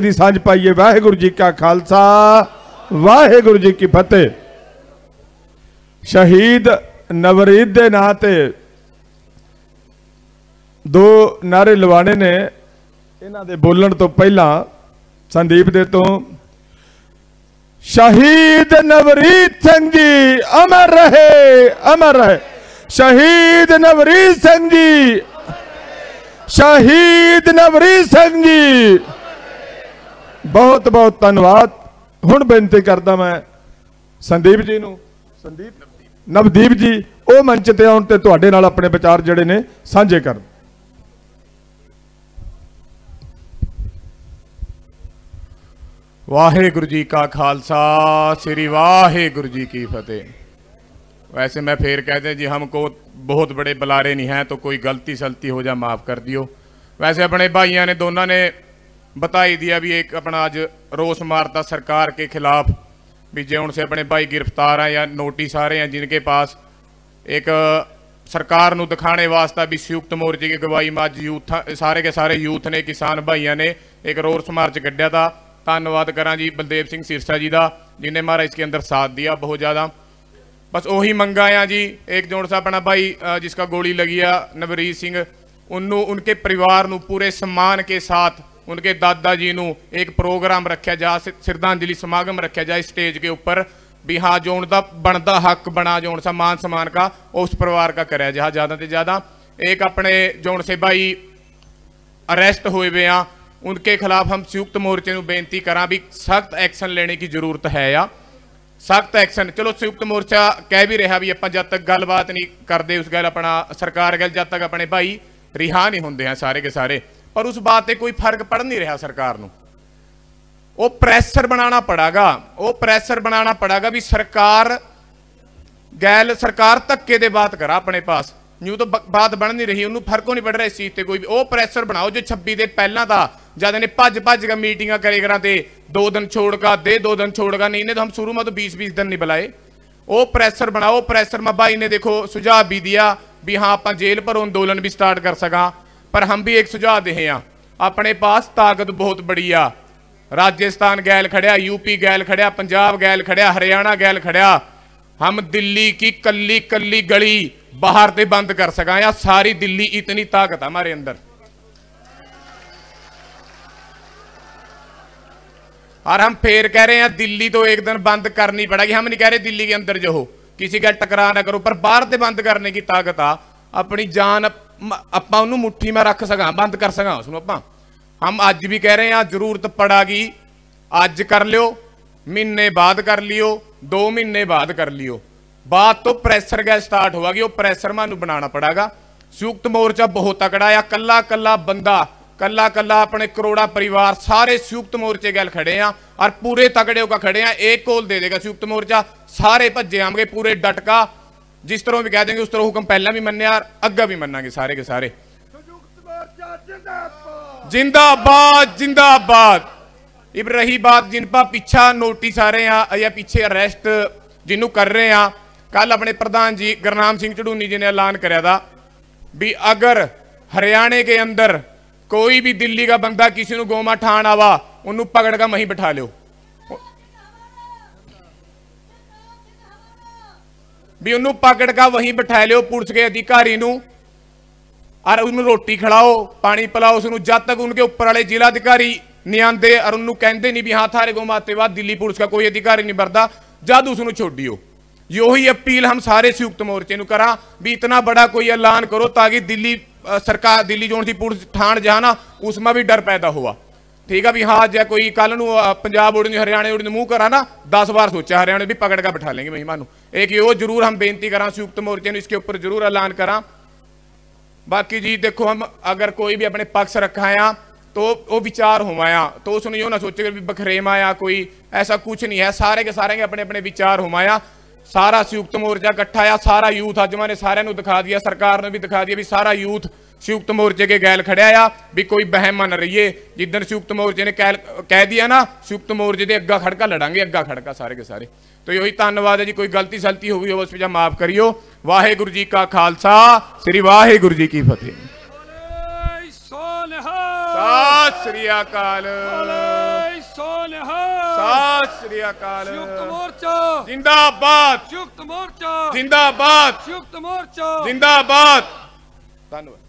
ਦੀ ਸਾਂਝ ਪਾਈਏ ਵਾਹਿਗੁਰੂ ਜੀ ਕਾ ਖਾਲਸਾ ਵਾਹਿਗੁਰੂ ਜੀ ਕੀ ਫਤਿਹ ਸ਼ਹੀਦ ਨਵਰੀਦ ਦੇ ਨਾਂ ਤੇ ਦੋ ਨਾਰੇ ਲਵਾਣੇ ਨੇ ਇਹਨਾਂ ਦੇ ਬੋਲਣ ਤੋਂ ਪਹਿਲਾਂ ਸੰਦੀਪ ਦੇ ਤੋਂ ਸ਼ਹੀਦ ਨਵਰੀਦ ਸਿੰਘ ਜੀ ਅਮਰ ਰਹੇ ਅਮਰ ਰਹੇ ਸ਼ਹੀਦ ਨਵਰੀਦ ਸਿੰਘ ਜੀ ਸ਼ਹੀਦ ਨਵਰੀਦ ਸਿੰਘ ਜੀ ਬਹੁਤ ਬਹੁਤ ਧੰਨਵਾਦ ਹੁਣ ਬੇਨਤੀ ਕਰਦਾ ਮੈਂ ਸੰਦੀਪ ਜੀ ਨੂੰ ਸੰਦੀਪ ਨਵਦੀਪ ਜੀ ਉਹ ਮੰਚ ਤੇ ਆਉਣ ਤੇ ਤੁਹਾਡੇ ਨਾਲ ਆਪਣੇ ਵਿਚਾਰ ਜਿਹੜੇ ਨੇ ਸਾਂਝੇ ਕਰਨ ਵਾਹਿਗੁਰੂ ਜੀ ਕਾ ਖਾਲਸਾ ਸ੍ਰੀ ਵਾਹਿਗੁਰੂ ਜੀ ਕੀ ਫਤਿਹ ਮੈਂ ਫੇਰ ਕਹਿ ਦਿਆਂ ਜੀ ਹਮ ਕੋ ਬਹੁਤ ਬੜੇ ਬਲਾਰੇ ਨਹੀਂ ਹੈ ਤਾਂ ਕੋਈ ਗਲਤੀ ਸਲਤੀ ਹੋ ਜਾ ਮਾਫ ਕਰ ਦਿਓ ਵੈਸੇ ਆਪਣੇ ਭਾਈਆਂ ਨੇ ਦੋਨਾਂ ਨੇ बताई दिया ਇੱਕ ਆਪਣਾ ਅੱਜ ਰੋਸ ਮਾਰਦਾ ਸਰਕਾਰ ਕੇ ਖਿਲਾਫ ਵੀ ਜੇ ਹੁਣ ਸੇ ਆਪਣੇ ਭਾਈ ਗ੍ਰਿਫਤਾਰ ਆ ਜਾਂ ਨੋਟਿਸ ਆ ਰਹੇ ਆ ਜਿਨਕੇ ਪਾਸ ਇੱਕ ਸਰਕਾਰ ਨੂੰ ਦਿਖਾਣੇ ਵਾਸਤਾ ਵੀ ਸਯੁਕਤ ਮੋਰਚੇ ਦੀ ਗਵਾਈ ਮੱਜ ਯੂਥ ਸਾਰੇ ਕੇ ਸਾਰੇ ਯੂਥ ਨੇ ਕਿਸਾਨ ਭਾਈਆਂ ਨੇ ਇੱਕ ਰੋਸ ਮਾਰਚ ਕੱਢਿਆ ਤਾਂ ਧੰਨਵਾਦ ਕਰਾਂ ਜੀ ਬਲਦੇਵ ਸਿੰਘ ਸਿਰਸਾ ਜੀ ਦਾ ਜਿਨੇ ਮਹਾਰਾਜ ਕੇ ਅੰਦਰ ਸਾਥ ਦਿਆ ਬਹੁਤ ਜ਼ਿਆਦਾ ਬਸ ਉਹੀ ਮੰਗਾ ਆ ਜੀ ਇੱਕ ਜੋੜ ਸਾ ਆਪਣਾ ਭਾਈ ਜਿਸਕਾ ਗੋਲੀ ਲਗੀ ਆ ਨਵਰੀਤ ਸਿੰਘ ਉਹਨੂੰ ਉਹਨਕੇ ਪਰਿਵਾਰ ਨੂੰ ਪੂਰੇ ਸਨਮਾਨ ਕੇ ਸਾਥ उनके दादाजी ने एक प्रोग्राम रखा जा श्रद्धांजलि समागम रखा जाए स्टेज के ऊपर भी हाँ जो उनका बनता हक बना जो सा मान सम्मान का उस परिवार का कराया जाए ज़्यादा से ज़्यादा एक अपने जो से भाई अरेस्ट हुए हुए हैं उनके खिलाफ हम संयुक्त मोर्चे में बेनती करा भी सख्त एक्शन लेने की जरूरत है या ਸਖਤ ਐਕਸ਼ਨ ਚਲੋ ਸੰਯੁਕਤ ਮੋਰਚਾ ਕਹਿ ਵੀ ਰਿਹਾ ਵੀ ਆਪਾਂ ਜਦ ਤੱਕ ਗੱਲਬਾਤ ਨਹੀਂ ਕਰਦੇ ਉਸ ਗੱਲ ਆਪਣਾ ਸਰਕਾਰ ਗੱਲ ਜਦ ਤੱਕ ਆਪਣੇ ਭਾਈ ਰਿਹਾ ਨਹੀਂ ਹੁੰਦੇ ਆ ਸਾਰੇ ਕੇ ਸਾਰੇ ਪਰ ਉਸ ਬਾਤ ਤੇ ਕੋਈ ਫਰਕ ਪੜ ਨਹੀਂ ਰਿਹਾ ਸਰਕਾਰ ਨੂੰ ਉਹ ਪ੍ਰੈਸ਼ਰ ਬਣਾਉਣਾ ਪੜਾਗਾ ਉਹ ਪ੍ਰੈਸ਼ਰ ਬਣਾਉਣਾ ਪੜਾਗਾ ਵੀ ਸਰਕਾਰ ਗੈਲ ਸਰਕਾਰ ਧੱਕੇ ਦੇ ਬਾਤ ਕਰਾ ਆਪਣੇ ਪਾਸ ਨਿਊ ਤਾਂ ਬਾਤ ਬਣ ਨਹੀਂ ਰਹੀ ਉਹਨੂੰ ਫਰਕੋ ਨਹੀਂ ਪੜ ਰਿਹਾ ਇਸ ਚੀਜ਼ ਤੇ ਕੋਈ ਵੀ ਉਹ ਪ੍ਰੈਸ਼ਰ ਬਣਾਓ ਜੋ 26 ਦੇ ਪਹਿਲਾਂ ਦਾ ਜਦ ਇਹਨੇ ਭੱਜ ਭੱਜ ਕੇ ਮੀਟਿੰਗਾਂ ਕਰੇ ਕਰਾਂ ਤੇ ਦੋ ਦਿਨ ਛੋੜ ਕਾ ਦੇ ਦੋ ਦਿਨ ਛੋੜ ਕਾ ਨਹੀਂ ਨੇ ਤਾਂ ਹਮ ਸ਼ੁਰੂ ਮਤ 20 20 ਦਿਨ ਨਹੀਂ ਬੁਲਾਏ ਉਹ ਪ੍ਰੈਸ਼ਰ ਬਣਾਓ ਪ੍ਰੈਸ਼ਰ ਮਬਾਈ ਨੇ ਦੇਖੋ ਸੁਝਾਅ ਵੀ ਦਿਆ ਵੀ ਹਾਂ ਆਪਾਂ ਜੇਲ੍ਹ ਭਰੋ ਅੰਦੋਲਨ ਵੀ ਸਟਾਰਟ ਕਰ ਸਕਾਂ ਪਰ ਹਮ ਵੀ ਇੱਕ ਸੁਝਾਅ ਦੇ ਹਾਂ ਆਪਣੇ ਪਾਸ ਤਾਕਤ ਬਹੁਤ ਬੜੀ ਆ ਰਾਜਸਥਾਨ ਗੈਲ ਖੜਿਆ ਯੂਪੀ ਗੈਲ ਖੜਿਆ ਪੰਜਾਬ ਗੈਲ ਖੜਿਆ ਹਰਿਆਣਾ ਗੈਲ ਖੜਿਆ ਹਮ ਦਿੱਲੀ ਕੀ ਕੱਲੀ ਕੱਲੀ ਗਲੀ ਬਾਹਰ ਤੇ ਬੰਦ ਕਰ ਸਕਾਂ ਆ ਸਾਰੀ ਦਿੱਲੀ ਇਤਨੀ ਤਾਕਤ ਆ ਮਾਰੇ ਅੰਦਰ ਔਰ ਹਮ ਫੇਰ ਕਹਿ ਰਹੇ ਆ ਦਿੱਲੀ ਤੋਂ ਇੱਕ ਦਿਨ ਬੰਦ ਕਰਨੀ ਪੜਾਗੀ ਹਮ ਨਹੀਂ ਕਹਿ ਰਹੇ ਦਿੱਲੀ ਦੇ ਅੰਦਰ ਜੋ ਕਿਸੇ ਗੱਲ ਟਕਰਾ ਨਾ ਕਰੋ ਪਰ ਬਾਹਰ ਤੇ ਬੰਦ ਕਰਨੇ ਕੀ ਤਾਕਤ ਆ ਆਪਣੀ ਜਾਨ ਆਪਾਂ ਉਹਨੂੰ ਮੁੱਠੀ ਮੈਂ ਰੱਖ ਸਕਾਂ ਬੰਦ ਕਰ ਸਕਾਂ ਉਸ ਨੂੰ ਆਪਾਂ ਹਮ ਅੱਜ ਵੀ ਕਹਿ ਰਹੇ ਆ ਜ਼ਰੂਰਤ ਪੜਾਗੀ ਅੱਜ ਕਰ ਲਿਓ ਮਹੀਨੇ ਬਾਅਦ ਕਰ ਲਿਓ 2 ਮਹੀਨੇ ਬਾਅਦ ਕਰ ਲਿਓ ਬਾਅਦ ਤੋਂ ਪ੍ਰੈਸ਼ਰ ਗੈਸ ਸਟਾਰਟ ਹੋਵਾਗੀ ਉਹ ਪ੍ਰੈਸ਼ਰ ਮਾਨੂੰ ਬਣਾਉਣਾ ਪੜਾਗਾ ਸੰਯੁਕਤ ਮੋਰਚਾ ਬਹੁਤ ਤਕੜਾ ਆ ਕੱਲਾ ਕੱਲਾ ਬੰਦਾ ਕੱਲਾ ਕੱਲਾ ਆਪਣੇ ਕਰੋੜਾ ਪਰਿਵਾਰ ਸਾਰੇ ਸੰਯੁਕਤ ਮੋਰਚੇ ਗੱਲ ਖੜੇ ਆ ਔਰ ਪੂਰੇ ਤਕੜੇ ਹੋ ਕੇ ਖੜੇ ਆ ਇੱਕ ਕੋਲ ਦੇ ਦੇਗਾ ਸੰਯੁਕਤ ਮੋਰਚਾ ਸਾਰੇ ਭੱਜੇ ਆਮਗੇ ਪੂਰੇ ਡਟਕਾ ਜਿਸ ਤਰ੍ਹਾਂ ਵੀ ਕਹਿ ਦੇਗੇ ਉਸ ਤਰ੍ਹਾਂ ਹੁਕਮ ਪਹਿਲਾਂ ਵੀ ਮੰਨਿਆ ਅੱਗਾ ਵੀ ਮੰਨਾਂਗੇ ਸਾਰੇ ਕੇ ਸਾਰੇ ਜਿੰਦਾਬਾਦ ਜਿੰਦਾਬਾਦ ਇਬਰਾਹੀ ਬਾਦ ਜਿੰਪਾ ਪਿੱਛਾ ਨੋਟਿਸ ਆ ਰਹੇ ਆ ਜਾਂ ਪਿੱਛੇ ਅਰੈਸਟ ਜਿੰਨੂੰ ਕਰ ਰਹੇ ਆ ਕੱਲ ਆਪਣੇ ਪ੍ਰਧਾਨ ਜੀ ਗਰਨਾਮ ਸਿੰਘ ਚੜੂਨੀ ਜੀ ਨੇ ਐਲਾਨ ਕਰਿਆ ਦਾ ਵੀ ਅਗਰ ਹਰਿਆਣੇ ਦੇ ਅੰਦਰ ਕੋਈ ਵੀ ਦਿੱਲੀ ਦਾ ਬੰਦਾ ਕਿਸੇ ਨੂੰ ਗੋਮਾ ਠਾਣ ਆਵਾ ਉਹਨੂੰ ਪਕੜ ਕੇ ਮਹੀਂ ਬਿਠਾ ਲਿਓ ਵੀ ਉਹਨੂੰ ਪਕੜ ਕਾ ਵਹੀਂ ਬਿਠਾ ਲਿਓ ਪੁਲਿਸ ਦੇ ਅਧਿਕਾਰੀ ਨੂੰ ਔਰ ਉਹਨੂੰ ਰੋਟੀ ਖਿਲਾਓ ਪਾਣੀ ਪਿਲਾਓ ਉਸ ਨੂੰ ਜਦ ਤੱਕ ਉਹਨਕੇ ਉੱਪਰ ਵਾਲੇ ਜ਼ਿਲ੍ਹਾ ਅਧਿਕਾਰੀ ਨਿਆਂਦੇ ਔਰ ਉਹਨੂੰ ਕਹਿੰਦੇ ਨਹੀਂ ਵੀ ਹਾਂ ਥਾਰੇ ਕੋ ਮਾਤੇ ਬਾਦ ਦਿੱਲੀ ਪੁਲਿਸ ਦਾ ਕੋਈ ਅਧਿਕਾਰੀ ਨਹੀਂ ਵਰਦਾ ਜਾਦੂ ਉਸ ਨੂੰ ਛੋਡਿਓ ਯੋਹੀ ਅਪੀਲ ਹਮ ਸਾਰੇ ਸੰਯੁਕਤ ਮੋਰਚੇ ਨੂੰ ਕਰਾਂ ਵੀ ਇਤਨਾ ਬੜਾ ਕੋਈ ਐਲਾਨ ਕਰੋ ਤਾਂ ਕਿ ਦਿੱਲੀ ਸਰਕਾਰ ਦਿੱਲੀ ਜੋਨ ਦੀ ਪੁਲਿਸ ਥਾਣ ਜਾਣਾ ਉਸਮਾ ਵੀ ਡਰ ਪੈਦਾ ਹੋਵਾ ਠੀਕ ਆ ਵੀ ਹਾਂ ਜੇ ਕੋਈ ਕੱਲ ਨੂੰ ਪੰਜਾਬ ਉੜਨ ਹਰਿਆਣੇ ਉੜਨ ਮੂੰਹ ਕਰਾ ਨਾ 10 ਵਾਰ ਸੋਚਿਆ ਹਰਿਆਣੇ ਵੀ ਪਕੜ ਕੇ ਬਿਠਾ ਲੇਗੇ ਮਹਿਮਾਨ ਨੂੰ ਇਹ ਕਿ ਉਹ ਜਰੂਰ ਹਮ ਬੇਨਤੀ ਕਰਾਂ ਸੁਖਤ ਮੋਰਚੇ ਨੂੰ ਇਸਕੇ ਉੱਪਰ ਜਰੂਰ ਐਲਾਨ ਕਰਾਂ ਬਾਕੀ ਜੀ ਦੇਖੋ ਹਮ ਅਗਰ ਕੋਈ ਵੀ ਆਪਣੇ ਪੱਖ ਰੱਖਾ ਆ ਤੋ ਉਹ ਵਿਚਾਰ ਹੋਵਾਇਆ ਤੋ ਸੁਣਿਓ ਨਾ ਸੋਚੇ ਕਿ ਬਖਰੇਮ ਆਇਆ ਕੋਈ ਐਸਾ ਕੁਝ ਨਹੀਂ ਹੈ ਸਾਰੇ ਕੇ ਸਾਰੇ ਆਪਣੇ ਆਪਣੇ ਵਿਚਾਰ ਹੋਵਾਇਆ ਸਾਰਾ ਸਯੁਕਤ ਮੋਰਚਾ ਇਕੱਠਾ ਆ ਸਾਰਾ ਯੂਥ ਅੱਜ ਮੈਨੇ ਸਾਰਿਆਂ ਨੂੰ ਦਿਖਾ ਦਿਆ ਸਰਕਾਰ ਨੂੰ ਵੀ ਦਿਖਾ ਦਿਆ ਵੀ ਸਾਰਾ ਯੂਥ ਸਯੁਕਤ ਮੋਰਚੇ ਕੇ ਗੈਲ ਖੜਿਆ ਆ ਵੀ ਕੋਈ ਬਹਿਮ ਨਾ ਰਹੀਏ ਜਿੱਦਣ ਸਯੁਕਤ ਮੋਰਚੇ ਨੇ ਕਹਿ ਦਿਆ ਨਾ ਸਯੁਕਤ ਮੋਰਚੇ ਦੇ ਅੱਗਾ ਖੜਕਾ ਲੜਾਂਗੇ ਅੱਗਾ ਖੜਕਾ ਸਾਰੇ ਕੇ ਸਾਰੇ ਤੋ ਇਹੀ ਧੰਨਵਾਦ ਹੈ ਜੀ ਕੋਈ ਗਲਤੀ ਸਲਤੀ ਹੋ ਗਈ ਹੋਵੇ ਉਸ ਵਿੱਚ ਮਾਫ ਕਰਿਓ ਵਾਹਿਗੁਰੂ ਜੀ ਕਾ ਖਾਲਸਾ ਸ੍ਰੀ ਵਾਹਿਗੁਰੂ ਜੀ ਕੀ ਫਤਿਹ ਸੋਨਹਾ ਸਤਿ ਸ੍ਰੀ ਅਕਾਲ ਸੋਨਹਾ ਸਤਿ ਸ੍ਰੀ ਅਕਾਲ ਸ਼ੁਕਤ ਮੋਰਚਾ ਜਿੰਦਾਬਾਦ ਸ਼ੁਕਤ ਮੋਰਚਾ ਜਿੰਦਾਬਾਦ ਸ਼ੁਕਤ ਮੋਰਚਾ ਜਿੰਦਾਬਾਦ ਧੰਨਵਾਦ